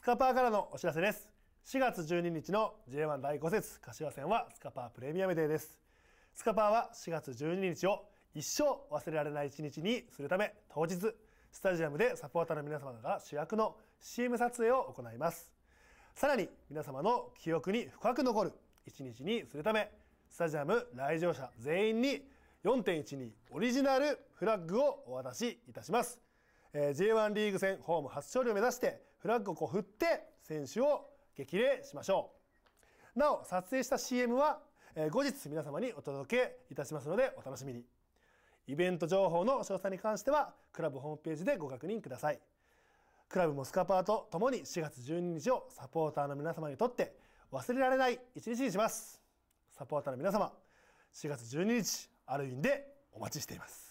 スカパーからのお知らせです。4月12日の J1 第5節柏戦はスカパープレミアムデーです。スカパーは4月12日を一生忘れられない一日にするため当日スタジアムでサポーターの皆様が主役の CM 撮影を行いますさらに皆様の記憶に深く残る一日にするためスタジアム来場者全員に4.12オリジナルフラッグをお渡しいたしますえー、J1 リーグ戦ホーム初勝利を目指してフラッグを振って選手を激励しましょうなお撮影した CM は、えー、後日皆様にお届けいたしますのでお楽しみにイベント情報の詳細に関してはクラブホームページでご確認くださいクラブモスカパーとともに4月12日をサポーターの皆様にとって忘れられない一日にしますサポーターの皆様4月12日アルインでお待ちしています